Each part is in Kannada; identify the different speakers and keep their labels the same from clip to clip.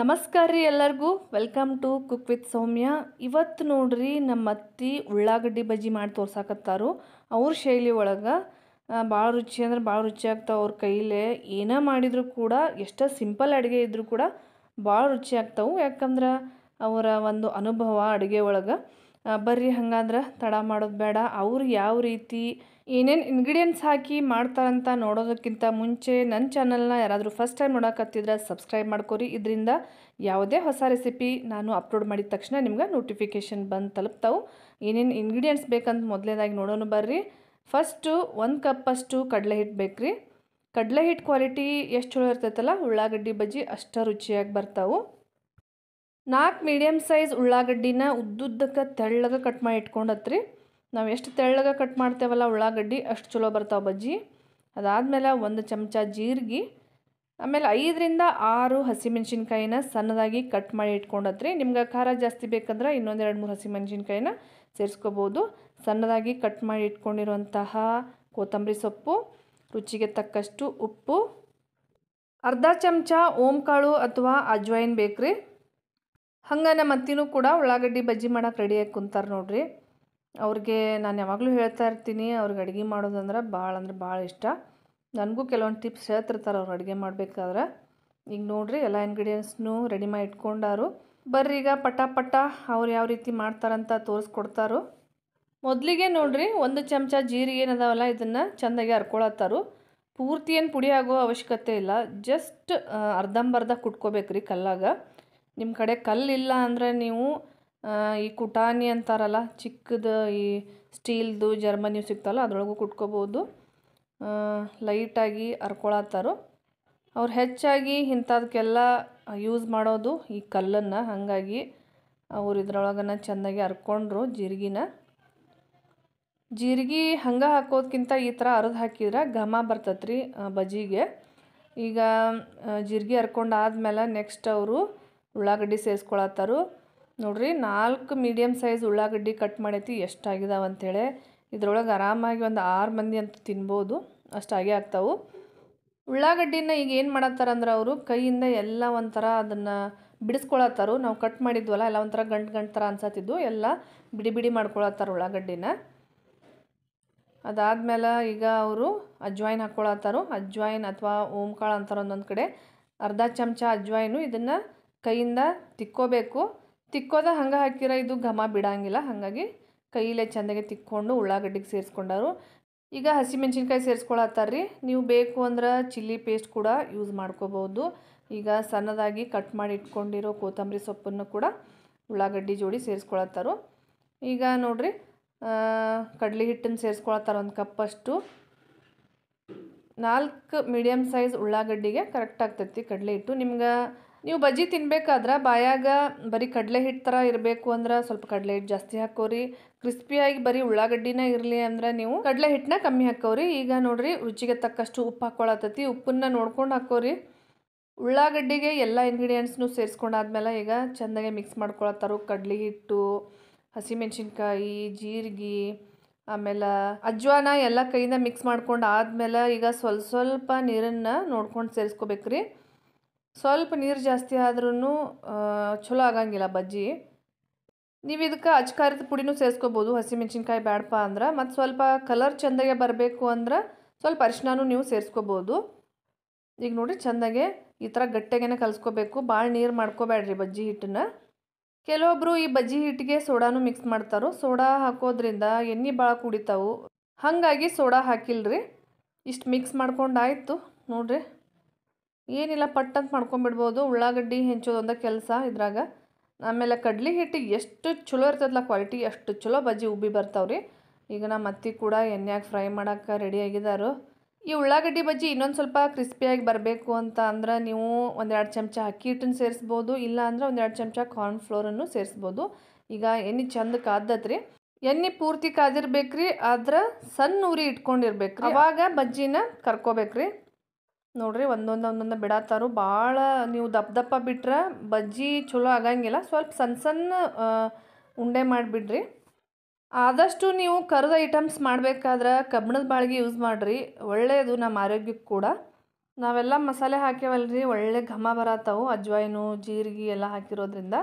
Speaker 1: ನಮಸ್ಕಾರ ರೀ ಎಲ್ಲರಿಗೂ welcome to cook with Soumya ಇವತ್ತು ನೋಡ್ರಿ ನಮ್ಮ ಅತ್ತಿ ಉಳ್ಳಾಗಡ್ಡಿ ಬಜ್ಜಿ ಮಾಡಿ ತೋರ್ಸಾಕತ್ತಾರು ಅವ್ರ ಶೈಲಿ ಒಳಗೆ ಭಾಳ ರುಚಿ ಅಂದ್ರೆ ಭಾಳ ರುಚಿ ಆಗ್ತಾವೆ ಅವ್ರ ಕೈಲೇ ಏನೇ ಮಾಡಿದರೂ ಕೂಡ ಎಷ್ಟೇ ಸಿಂಪಲ್ ಅಡುಗೆ ಇದ್ದರೂ ಕೂಡ ಭಾಳ ರುಚಿ ಆಗ್ತಾವೆ ಯಾಕಂದ್ರೆ ಅವರ ಒಂದು ಅನುಭವ ಅಡುಗೆ ಒಳಗೆ ಬರ್ರಿ ಹಂಗಂದ್ರೆ ತಡ ಮಾಡೋದು ಬೇಡ ಅವ್ರು ಯಾವ ರೀತಿ ಏನೇನು ಇಂಗ್ರೀಡಿಯೆಂಟ್ಸ್ ಹಾಕಿ ಮಾಡ್ತಾರಂತ ನೋಡೋದಕ್ಕಿಂತ ಮುಂಚೆ ನನ್ನ ಚಾನಲ್ನ ಯಾರಾದರೂ ಫಸ್ಟ್ ಟೈಮ್ ನೋಡೋಕತ್ತಿದ್ರೆ ಸಬ್ಸ್ಕ್ರೈಬ್ ಮಾಡ್ಕೊರಿ ಇದರಿಂದ ಯಾವುದೇ ಹೊಸ ರೆಸಿಪಿ ನಾನು ಅಪ್ಲೋಡ್ ಮಾಡಿದ ತಕ್ಷಣ ನಿಮ್ಗೆ ನೋಟಿಫಿಕೇಷನ್ ಬಂದು ತಲುಪ್ತಾವು ಏನೇನು ಇಂಗ್ರೀಡಿಯೆಂಟ್ಸ್ ಬೇಕಂತ ಮೊದಲೇದಾಗಿ ನೋಡೋಣ ಬರ್ರಿ ಫಸ್ಟು ಒಂದು ಕಪ್ಪಷ್ಟು ಕಡಲೆ ಹಿಟ್ಟು ಬೇಕು ರೀ ಕಡಲೆ ಹಿಟ್ಟು ಕ್ವಾಲಿಟಿ ಎಷ್ಟು ಚಲೋ ಇರ್ತೈತಲ್ಲ ಉಳ್ಳಾಗಡ್ಡಿ ಬಜ್ಜಿ ಅಷ್ಟು ರುಚಿಯಾಗಿ ಬರ್ತಾವೆ ನಾಲ್ಕು ಮೀಡಿಯಮ್ ಸೈಜ್ ಉಳ್ಳಾಗಡ್ಡಿನ ಉದ್ದುದ್ದಕ್ಕೆ ತೆಳ್ಳಗೆ ಕಟ್ ಮಾಡಿ ಇಟ್ಕೊಂಡತ್ರಿ ನಾವು ಎಷ್ಟು ತೆಳ್ಳಗೆ ಕಟ್ ಮಾಡ್ತೇವಲ್ಲ ಉಳ್ಳಾಗಡ್ಡಿ ಅಷ್ಟು ಚಲೋ ಬರ್ತಾವೆ ಬಜ್ಜಿ ಅದಾದಮೇಲೆ ಒಂದು ಚಮಚ ಜೀರಿಗೆ ಆಮೇಲೆ ಐದರಿಂದ ಆರು ಹಸಿಮೆಣ್ಸಿನ್ಕಾಯಿನ ಸಣ್ಣದಾಗಿ ಕಟ್ ಮಾಡಿ ಇಟ್ಕೊಂಡತ್ರಿ ನಿಮ್ಗೆ ಖಾರ ಜಾಸ್ತಿ ಬೇಕಂದ್ರೆ ಇನ್ನೊಂದೆರಡು ಮೂರು ಹಸಿಮೆಣ್ಸಿನ್ಕಾಯಿನ ಸೇರಿಸ್ಕೋಬೋದು ಸಣ್ಣದಾಗಿ ಕಟ್ ಮಾಡಿ ಇಟ್ಕೊಂಡಿರುವಂತಹ ಕೊತ್ತಂಬರಿ ಸೊಪ್ಪು ರುಚಿಗೆ ತಕ್ಕಷ್ಟು ಉಪ್ಪು ಅರ್ಧ ಚಮಚ ಓಂಕಾಳು ಅಥವಾ ಅಜ್ವಾಯಿನ್ ಬೇಕ್ರಿ ಹಂಗೆ ನಮ್ಮ ಅತ್ತಿನೂ ಕೂಡ ಉಳ್ಳಾಗಡ್ಡಿ ಬಜ್ಜಿ ಮಾಡೋಕೆ ರೆಡಿಯಾಗಿ ಕುಂತಾರೆ ನೋಡಿರಿ ಅವ್ರಿಗೆ ನಾನು ಯಾವಾಗಲೂ ಹೇಳ್ತಾ ಇರ್ತೀನಿ ಅವ್ರಿಗೆ ಅಡುಗೆ ಮಾಡೋದಂದ್ರೆ ಭಾಳ ಅಂದ್ರೆ ಭಾಳ ಇಷ್ಟ ನನಗೂ ಕೆಲವೊಂದು ಟಿಪ್ಸ್ ಹೇಳ್ತಿರ್ತಾರೆ ಅವ್ರು ಅಡುಗೆ ಮಾಡಬೇಕಾದ್ರೆ ಈಗ ನೋಡಿರಿ ಎಲ್ಲ ಇಂಗ್ರೀಡಿಯೆಂಟ್ಸ್ನು ರೆಡಿ ಮಾಡಿ ಇಟ್ಕೊಂಡಾರು ಬರ್ರಿ ಈಗ ಪಟ ಪಟ ಅವ್ರು ಯಾವ ರೀತಿ ಮಾಡ್ತಾರಂತ ತೋರಿಸ್ಕೊಡ್ತಾರು ಮೊದಲಿಗೆ ನೋಡಿರಿ ಒಂದು ಚಮಚ ಜೀರಿಗೆ ಏನದಾವಲ್ಲ ಇದನ್ನು ಚೆಂದಾಗಿ ಹರ್ಕೊಳತ್ತಾರು ಪೂರ್ತಿ ಏನು ಪುಡಿ ಆಗೋ ಅವಶ್ಯಕತೆ ಇಲ್ಲ ಜಸ್ಟ್ ಅರ್ಧಂಬರ್ಧ ಕುಟ್ಕೋಬೇಕ್ರಿ ಕಲ್ಲಾಗ ನಿಮ್ಮ ಕಡೆ ಕಲ್ಲಿಲ್ಲ ಅಂದರೆ ನೀವು ಈ ಕುಟಾನಿ ಅಂತಾರಲ್ಲ ಚಿಕ್ಕದು ಈ ಸ್ಟೀಲ್ದು ಜರ್ಮನಿ ಸಿಗ್ತಲ್ಲ ಅದರೊಳಗೂ ಕುಟ್ಕೋಬೋದು ಲೈಟಾಗಿ ಹರ್ಕೊಳತ್ತಾರು ಅವ್ರು ಹೆಚ್ಚಾಗಿ ಇಂಥದಕ್ಕೆಲ್ಲ ಯೂಸ್ ಮಾಡೋದು ಈ ಕಲ್ಲನ್ನು ಹಾಗಾಗಿ ಅವ್ರು ಇದ್ರೊಳಗನ ಚೆನ್ನಾಗಿ ಹರ್ಕೊಂಡ್ರು ಜೀರಿಗಿನ ಜೀರಿಗೆ ಹಂಗೆ ಹಾಕೋದಕ್ಕಿಂತ ಈ ಥರ ಅರ್ದು ಹಾಕಿದ್ರೆ ಘಮ ಬರ್ತತ್ರಿ ಬಜಿಗೆ ಈಗ ಜೀರಿಗೆ ಹರ್ಕೊಂಡಾದ್ಮೇಲೆ ನೆಕ್ಸ್ಟ್ ಅವರು ಉಳ್ಳಾಗಡ್ಡಿ ಸೇರಿಸ್ಕೊಳತ್ತಾರು ನೋಡ್ರಿ ನಾಲ್ಕು ಮೀಡಿಯಮ್ ಸೈಜ್ ಉಳ್ಳಾಗಡ್ಡಿ ಕಟ್ ಮಾಡೈತಿ ಎಷ್ಟಾಗಿದಾವೆ ಅಂಥೇಳಿ ಇದ್ರೊಳಗೆ ಆರಾಮಾಗಿ ಒಂದು ಆರು ಮಂದಿ ಅಂತ ತಿನ್ಬೋದು ಅಷ್ಟಾಗೆ ಆಗ್ತಾವೆ ಉಳ್ಳಾಗಡ್ಡಿನ ಈಗ ಏನು ಮಾಡತ್ತಾರಂದ್ರೆ ಅವರು ಕೈಯಿಂದ ಎಲ್ಲ ಒಂಥರ ಅದನ್ನು ಬಿಡಿಸ್ಕೊಳತ್ತಾರು ನಾವು ಕಟ್ ಮಾಡಿದ್ವಲ್ಲ ಎಲ್ಲ ಒಂಥರ ಗಂಟು ಗಂಟು ಥರ ಅನ್ಸತ್ತಿದ್ದು ಎಲ್ಲ ಬಿಡಿ ಬಿಡಿ ಮಾಡ್ಕೊಳತ್ತಾರ ಉಳ್ಳಾಗಡ್ಡಿನ ಅದಾದಮೇಲೆ ಈಗ ಅವರು ಅಜ್ವಾಯಿನ್ ಹಾಕ್ಕೊಳತ್ತಾರು ಅಜ್ವಾಯಿನ್ ಅಥವಾ ಓಂಕಾಳು ಅಂತಾರೆ ಒಂದೊಂದು ಕಡೆ ಅರ್ಧ ಚಮಚ ಅಜ್ವಾಯಿನು ಇದನ್ನು ಕೈಯಿಂದ ತಿಕ್ಕೋಬೇಕು ತಿಕ್ಕೋದ ಹಂಗೆ ಹಾಕಿರ ಇದು ಘಮ ಬಿಡಂಗಿಲ್ಲ ಹಾಗಾಗಿ ಕೈಯಲ್ಲೇ ಚೆಂದಾಗೆ ತಿಕ್ಕೊಂಡು ಉಳ್ಳಾಗಡ್ಡಿಗೆ ಸೇರಿಸ್ಕೊಂಡಾರು ಈಗ ಹಸಿಮೆಣ್ಸಿನ್ಕಾಯಿ ಸೇರಿಸ್ಕೊಳತ್ತಾರ ರೀ ನೀವು ಬೇಕು ಅಂದ್ರೆ ಚಿಲ್ಲಿ ಪೇಸ್ಟ್ ಕೂಡ ಯೂಸ್ ಮಾಡ್ಕೋಬೋದು ಈಗ ಸಣ್ಣದಾಗಿ ಕಟ್ ಮಾಡಿ ಇಟ್ಕೊಂಡಿರೋ ಕೊತ್ತಂಬರಿ ಸೊಪ್ಪನ್ನು ಕೂಡ ಉಳ್ಳಾಗಡ್ಡಿ ಜೋಡಿ ಸೇರಿಸ್ಕೊಳತ್ತಾರು ಈಗ ನೋಡಿರಿ ಕಡಲೆ ಹಿಟ್ಟನ್ನು ಸೇರಿಸ್ಕೊಳತ್ತಾರ ಒಂದು ಕಪ್ಪಷ್ಟು ನಾಲ್ಕು ಮೀಡಿಯಮ್ ಸೈಜ್ ಉಳ್ಳಾಗಡ್ಡಿಗೆ ಕರೆಕ್ಟ್ ಆಗ್ತೈತಿ ಕಡಲೆ ಹಿಟ್ಟು ನಿಮ್ಗೆ ನೀವು ಬಜ್ಜಿ ತಿನ್ಬೇಕಾದ್ರೆ ಬಾಯಾಗ ಬರೀ ಕಡಲೆ ಹಿಟ್ಟು ಥರ ಇರಬೇಕು ಅಂದ್ರೆ ಸ್ವಲ್ಪ ಕಡಲೆ ಹಿಟ್ಟು ಜಾಸ್ತಿ ಹಾಕೋರಿ ಕ್ರಿಸ್ಪಿಯಾಗಿ ಬರೀ ಉಳ್ಳಾಗಡ್ಡಿನ ಇರಲಿ ಅಂದ್ರೆ ನೀವು ಕಡಲೆ ಹಿಟ್ಟನ್ನ ಕಮ್ಮಿ ಹಾಕೋರಿ ಈಗ ನೋಡಿರಿ ರುಚಿಗೆ ತಕ್ಕಷ್ಟು ಉಪ್ಪು ಹಾಕ್ಕೊಳತ್ತೈತಿ ಉಪ್ಪನ್ನ ನೋಡ್ಕೊಂಡು ಹಾಕೋರಿ ಉಳ್ಳಾಗಡ್ಡಿಗೆ ಎಲ್ಲ ಇಂಗ್ರೀಡಿಯೆಂಟ್ಸ್ನು ಸೇರಿಸ್ಕೊಂಡಾದ್ಮೇಲೆ ಈಗ ಚೆಂದಾಗೆ ಮಿಕ್ಸ್ ಮಾಡ್ಕೊಳತ್ತಾರು ಕಡಲೆ ಹಿಟ್ಟು ಹಸಿಮೆಣ್ಸಿನ್ಕಾಯಿ ಜೀರಿಗೆ ಆಮೇಲೆ ಅಜ್ವಾನ ಎಲ್ಲ ಕೈಯಿಂದ ಮಿಕ್ಸ್ ಮಾಡ್ಕೊಂಡು ಆದ್ಮೇಲೆ ಈಗ ಸ್ವಲ್ಪ ಸ್ವಲ್ಪ ನೀರನ್ನು ನೋಡ್ಕೊಂಡು ಸೇರಿಸ್ಕೋಬೇಕ್ರಿ ಸ್ವಲ್ಪ ನೀರು ಜಾಸ್ತಿ ಆದ್ರೂ ಚಲೋ ಆಗಂಗಿಲ್ಲ ಬಜ್ಜಿ ನೀವು ಇದಕ್ಕೆ ಅಚ್ಕಾರದ ಪುಡಿನೂ ಸೇರಿಸ್ಕೋಬೋದು ಹಸಿಮೆಣ್ಸಿನ್ಕಾಯಿ ಬೇಡಪ್ಪ ಅಂದ್ರೆ ಮತ್ತು ಸ್ವಲ್ಪ ಕಲರ್ ಚೆಂದಾಗೆ ಬರಬೇಕು ಅಂದ್ರೆ ಸ್ವಲ್ಪ ಅರಿಶಿನೂ ನೀವು ಸೇರಿಸ್ಕೋಬೋದು ಈಗ ನೋಡಿ ಚೆಂದಾಗೆ ಈ ಥರ ಗಟ್ಟಿಗೆನೆ ಕಲಿಸ್ಕೋಬೇಕು ಭಾಳ ನೀರು ಮಾಡ್ಕೋಬೇಡ್ರಿ ಬಜ್ಜಿ ಹಿಟ್ಟನ್ನ ಕೆಲವೊಬ್ಬರು ಈ ಬಜ್ಜಿ ಹಿಟ್ಟಿಗೆ ಸೋಡಾನು ಮಿಕ್ಸ್ ಮಾಡ್ತಾರೋ ಸೋಡಾ ಹಾಕೋದ್ರಿಂದ ಎಣ್ಣೆ ಭಾಳ ಕುಡಿತಾವು ಹಾಗಾಗಿ ಸೋಡಾ ಹಾಕಿಲ್ರಿ ಇಷ್ಟು ಮಿಕ್ಸ್ ಮಾಡ್ಕೊಂಡಾಯಿತು ನೋಡಿರಿ ಏನಿಲ್ಲ ಪಟ್ ಅಂತ ಮಾಡ್ಕೊಂಬಿಡ್ಬೋದು ಉಳ್ಳಾಗಡ್ಡಿ ಹೆಂಚೋದೊಂದು ಕೆಲಸ ಇದ್ರಾಗ ಆಮೇಲೆ ಕಡ್ಲಿ ಹಿಟ್ಟು ಎಷ್ಟು ಚಲೋ ಇರ್ತದಲ್ಲ ಕ್ವಾಲಿಟಿ ಅಷ್ಟು ಚಲೋ ಬಜ್ಜಿ ಉಬ್ಬಿ ಬರ್ತಾವ್ರಿ ಈಗ ನಮ್ಮ ಅತ್ತಿ ಕೂಡ ಎಣ್ಣೆಯಾಗ ಫ್ರೈ ಮಾಡೋಕ್ಕೆ ರೆಡಿ ಆಗಿದಾರು ಈ ಉಳ್ಳಾಗಡ್ಡಿ ಬಜ್ಜಿ ಇನ್ನೊಂದು ಸ್ವಲ್ಪ ಕ್ರಿಸ್ಪಿಯಾಗಿ ಬರಬೇಕು ಅಂತ ಅಂದ್ರೆ ನೀವು ಒಂದೆರಡು ಚಮಚ ಅಕ್ಕಿ ಹಿಟ್ಟನ್ನು ಸೇರಿಸ್ಬೋದು ಇಲ್ಲ ಒಂದೆರಡು ಚಮಚ ಕಾರ್ನ್ ಫ್ಲೋರನ್ನು ಸೇರಿಸ್ಬೋದು ಈಗ ಎಣ್ಣೆ ಚಂದ ಕಾದ್ದತ್ರಿ ಎಣ್ಣೆ ಪೂರ್ತಿ ಕಾದಿರ್ಬೇಕ್ರಿ ಆದ್ರೆ ಸಣ್ಣ ಉರಿ ಇಟ್ಕೊಂಡಿರ್ಬೇಕ್ರಿ ಅವಾಗ ಬಜ್ಜಿನ ಕರ್ಕೋಬೇಕ್ರಿ ನೋಡ್ರಿ ಒಂದೊಂದು ಒಂದೊಂದು ಬಿಡತ್ತಾರು ಭಾಳ ನೀವು ದಪ್ಪ ದಪ್ಪ ಬಿಟ್ರೆ ಬಜ್ಜಿ ಚಲೋ ಆಗಂಗಿಲ್ಲ ಸ್ವಲ್ಪ ಸಣ್ಣ ಸಣ್ಣ ಉಂಡೆ ಮಾಡಿಬಿಡ್ರಿ ಆದಷ್ಟು ನೀವು ಕರೆದ ಐಟಮ್ಸ್ ಮಾಡಬೇಕಾದ್ರೆ ಕಬ್ಬಿಣದ ಬಾಳಿಗೆ ಯೂಸ್ ಮಾಡಿರಿ ಒಳ್ಳೆಯದು ನಮ್ಮ ಆರೋಗ್ಯಕ್ಕೆ ಕೂಡ ನಾವೆಲ್ಲ ಮಸಾಲೆ ಹಾಕ್ಯವಲ್ರಿ ಒಳ್ಳೆ ಘಮ ಬರತ್ತವು ಅಜ್ವಾಯಿನು ಜೀರಿಗೆ ಎಲ್ಲ ಹಾಕಿರೋದ್ರಿಂದ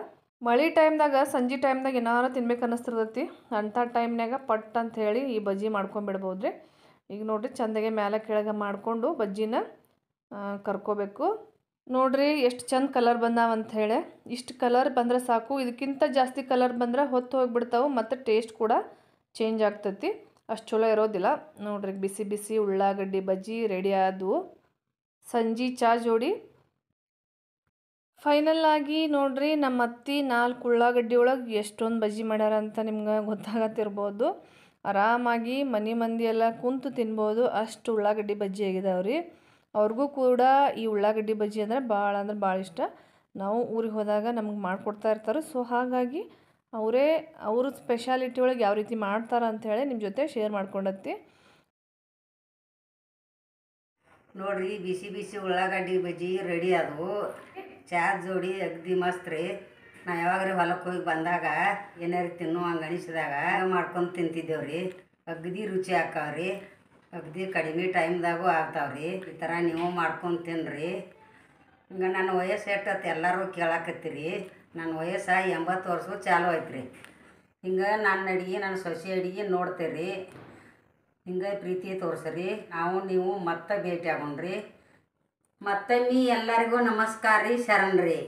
Speaker 1: ಮಳೆ ಟೈಮ್ದಾಗ ಸಂಜೆ ಟೈಮ್ದಾಗ ಏನಾರು ತಿನ್ಬೇಕು ಅನ್ನಿಸ್ತಿರ್ತೈತಿ ಅಂಥ ಟೈಮ್ನಾಗ ಪಟ್ ಅಂತ ಹೇಳಿ ಈ ಬಜ್ಜಿ ಮಾಡ್ಕೊಂಬಿಡ್ಬೋದು ರೀ ಈಗ ನೋಡಿರಿ ಚಂದಗೆ ಮ್ಯಾಲೆ ಕೆಳಗೆ ಮಾಡಿಕೊಂಡು ಬಜ್ಜಿನ ಕರ್ಕೋಬೇಕು ನೋಡ್ರಿ ಎಷ್ಟು ಚಂದ ಕಲರ್ ಬಂದಾವ ಹೇಳಿ ಇಷ್ಟು ಕಲರ್ ಬಂದರೆ ಸಾಕು ಇದಕ್ಕಿಂತ ಜಾಸ್ತಿ ಕಲರ್ ಬಂದರೆ ಹೊತ್ತು ಹೋಗಿಬಿಡ್ತಾವೆ ಮತ್ತು ಟೇಸ್ಟ್ ಕೂಡ ಚೇಂಜ್ ಆಗ್ತೈತಿ ಅಷ್ಟು ಚಲೋ ಇರೋದಿಲ್ಲ ನೋಡ್ರಿ ಬಿಸಿ ಬಿಸಿ ಉಳ್ಳಾಗಡ್ಡಿ ಬಜ್ಜಿ ರೆಡಿ ಆದವು ಸಂಜೆ ಚಾ ಜೋಡಿ ಫೈನಲ್ ಆಗಿ ನೋಡ್ರಿ ನಮ್ಮ ಅತ್ತಿ ನಾಲ್ಕು ಉಳ್ಳಾಗಡ್ಡಿ ಒಳಗೆ ಎಷ್ಟೊಂದು ಬಜ್ಜಿ ಮಾಡ್ಯಾರ ಅಂತ ನಿಮ್ಗೆ ಗೊತ್ತಾಗತ್ತಿರ್ಬೋದು ಆರಾಮಾಗಿ ಮನೆ ಮಂದಿ ಎಲ್ಲ ಕುಂತು ತಿನ್ಬೋದು ಅಷ್ಟು ಉಳ್ಳಾಗಡ್ಡಿ ಬಜ್ಜಿ ಆಗಿದಾವ್ರಿ ಅವ್ರಿಗೂ ಕೂಡ ಈ ಉಳ್ಳಾಗಡ್ಡಿ ಬಜ್ಜಿ ಅಂದರೆ ಭಾಳ ಅಂದ್ರೆ ಭಾಳ ಇಷ್ಟ ನಾವು ಊರಿಗೆ ಹೋದಾಗ ನಮ್ಗೆ ಮಾಡಿಕೊಡ್ತಾ ಇರ್ತಾರೆ ಸೊ ಹಾಗಾಗಿ ಅವರೇ ಅವರು ಸ್ಪೆಷಾಲಿಟಿ ಒಳಗೆ ಯಾವ ರೀತಿ ಮಾಡ್ತಾರೆ ಅಂಥೇಳಿ ನಿಮ್ಮ ಜೊತೆ ಶೇರ್ ಮಾಡ್ಕೊಂಡತ್ತಿ ನೋಡ್ರಿ ಬಿಸಿ ಬಿಸಿ ಉಳ್ಳಾಗಡ್ಡಿ ಬಜ್ಜಿ ರೆಡಿ ಅದು ಚಾರ್ ಜೋಡಿ ಅಗ್ದಿ ಮಸ್ತ್ ರೀ ನಾ ಯಾವಾಗ್ರಿ ಹೊಲಕ್ಕೆ ಹೋಗಿ ಬಂದಾಗ ಏನಾರು ತಿನ್ನುವಂಗೆ ಅನಿಸಿದಾಗ ಮಾಡ್ಕೊಂಡು ತಿಂತಿದ್ದೇವ್ರಿ ರೀ ಅಗದಿ ರುಚಿ ಹಾಕವ್ರಿ ಅಗದಿ ಕಡಿಮೆ ಟೈಮ್ದಾಗೂ ಆಗ್ತಾವ್ರಿ ಈ ಥರ ನೀವು ಮಾಡ್ಕೊಂಡು ತಿನ್ನಿರಿ ಹಿಂಗೆ ನನ್ನ ವಯಸ್ಸು ಎಷ್ಟತ್ತು ಎಲ್ಲರೂ ಕೇಳಾಕತ್ತೀರಿ ನನ್ನ ವಯಸ್ಸು ಎಂಬತ್ತು ವರ್ಷ ಚಾಲು ರೀ ಹಿಂಗೆ ನನ್ನ ಅಡುಗೆ ನನ್ನ ಸೊಸೆ ಅಡುಗೆ ನೋಡ್ತೀರಿ ಹಿಂಗೆ ಪ್ರೀತಿ ತೋರಿಸ್ರಿ ನಾವು ನೀವು ಮತ್ತೆ ಭೇಟಿ ಆಗೋಣ್ರಿ ಮತ್ತೆ ಮೀ ಎಲ್ಲರಿಗೂ ನಮಸ್ಕಾರ ರೀ ಶರಣ್ರಿ